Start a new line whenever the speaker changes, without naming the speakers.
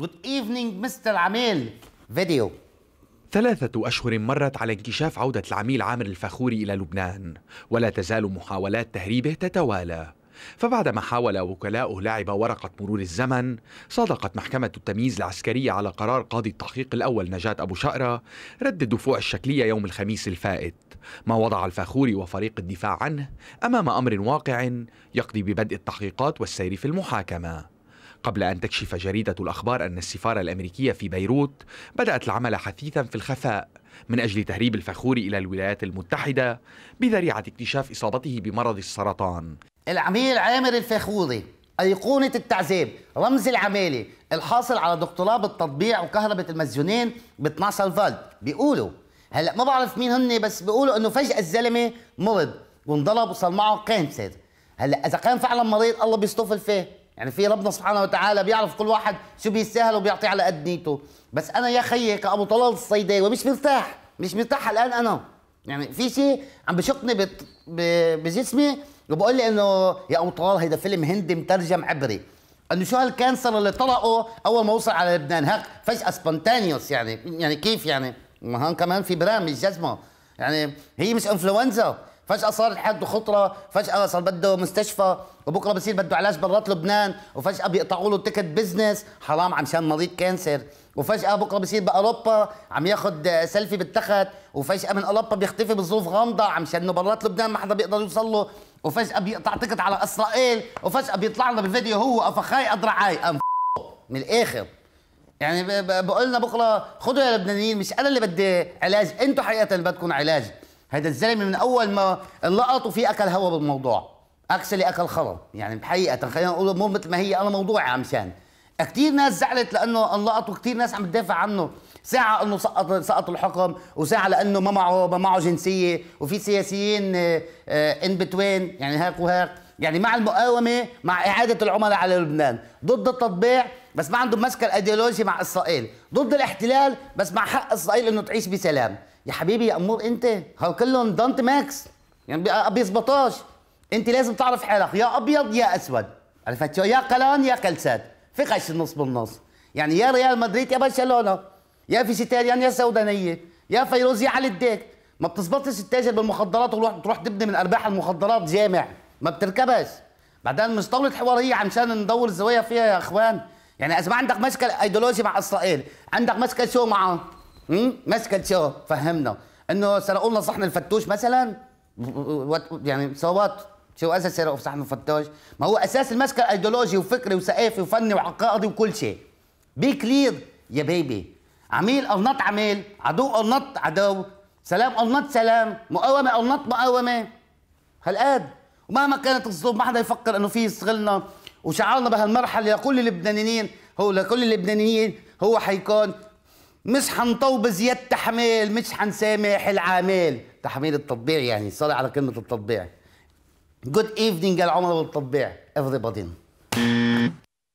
Good evening, Mr. عميل فيديو ثلاثة أشهر مرت على انكشاف عودة العميل عامر الفخوري إلى لبنان ولا تزال محاولات تهريبه تتوالى فبعدما حاول وكلاؤه لعب ورقة مرور الزمن صادقت محكمة التمييز العسكرية على قرار قاضي التحقيق الأول نجاة أبو شقرة رد الدفوع الشكلية يوم الخميس الفائت ما وضع الفخوري وفريق الدفاع عنه أمام أمر واقع يقضي ببدء التحقيقات والسير في المحاكمة قبل أن تكشف جريدة الأخبار أن السفارة الأمريكية في بيروت بدأت العمل حثيثا في الخفاء من أجل تهريب الفخوري إلى الولايات المتحدة بذريعة اكتشاف إصابته بمرض السرطان
العميل عامر الفخوري أيقونة التعذيب رمز العمالة الحاصل على دكتوراه بالتطبيع وكهربة المسجونين ب 12 فولت بيقولوا هلا ما بعرف مين هن بس بيقولوا انه فجأة الزلمة مرض وانضرب وصار معه كانسر هلا اذا كان فعلا مريض الله بيصطفل فيه يعني في ربنا سبحانه وتعالى بيعرف كل واحد شو بيستاهل وبيعطيه على قد نيته بس انا يا خيي كابو طلال الصيداوي مش مرتاح مش مرتاح الان انا يعني في شيء عم بشقني بت... ب... بجسمي وبقول لي انه يا ابو طلال هيدا فيلم هندي مترجم عبري انه شو هالكانسر اللي طلقه اول ما وصل على لبنان هيك فجاه سبونتانيوس يعني يعني كيف يعني ما هون كمان في برامج جزمه يعني هي مش انفلونزا فجاه صار عنده خطره فجاه صار بده مستشفى وبكره بصير بده علاج برات لبنان وفجاه بيقطعوا له تكت بزنس حرام عشان مريض كانسر وفجاه بكره بصير باوروبا عم ياخذ سيلفي بالتخت وفجاه من اوروبا بيختفي بظروف غامضه عشان انه برات لبنان ما حدا بيقدر يوصل له وفجاه بيقطع تكت على اسرائيل وفجاه بيطلع لنا بالفيديو هو افخاي ادرعاي ام من الاخر يعني بقول لنا بكره خذوا يا لبنانيين مش انا اللي بدي علاج انتم حقيقه اللي بدكم علاج هذا الزلمه من اول ما انلقط وفي اكل هوا بالموضوع اكسلي اكل خلط يعني بحقيقه خلينا نقول الامور مثل ما هي انا موضوعي عمشان كثير ناس زعلت لانه انلقط وكثير ناس عم تدافع عنه ساعة انه سقط سقط الحكم وساعة لانه ما معه ما معه جنسية وفي سياسيين ان آه، بتوين يعني هاك وهاك يعني مع المقاومة مع إعادة العملاء على لبنان ضد التطبيع بس ما عندهم مسكة الأيديولوجي مع إسرائيل ضد الاحتلال بس مع حق إسرائيل إنه تعيش بسلام يا حبيبي يا امور انت كلهم دانت ماكس يعني بيزبطوش انت لازم تعرف حالك يا ابيض يا اسود عرفت يا قلان يا قلسات في قش النص بالنص يعني يا ريال مدريد يا برشلونه يا فيجيتيريان يا سودانيه يا فيروز يا علي الديك ما بتزبطش تتاجر بالمخدرات وتروح تروح تبني من ارباح المخدرات جامع ما بتركبش بعدين مش طاوله حواريه عشان ندور الزوايا فيها يا اخوان يعني اذا ما عندك مشكل ايديولوجي مع اسرائيل عندك مشكل شو معه مسكت شو فهمنا انه سرقوا لنا صحن الفتوش مثلا يعني صوات شو اساس سرقوا في صحن الفتوش ما هو اساس المسكر ايديولوجي وفكري وثقافي وفني وعقائدي وكل شيء بي كلير يا بيبي عميل قلنط عميل عدو قلنط عدو سلام قلنط سلام مقاومه قلنط مقاومه هالقد ومهما كانت الظروف ما حدا يفكر انه في يستغلنا وشعارنا بهالمرحله لكل اللبنانيين هو لكل اللبنانيين هو حيكون مش حنطوب زيادة تحميل مش حنسامح العامل تحميل التطبيع يعني صلي على كلمة التطبيع Good evening يا العملاء والتطبيع everybody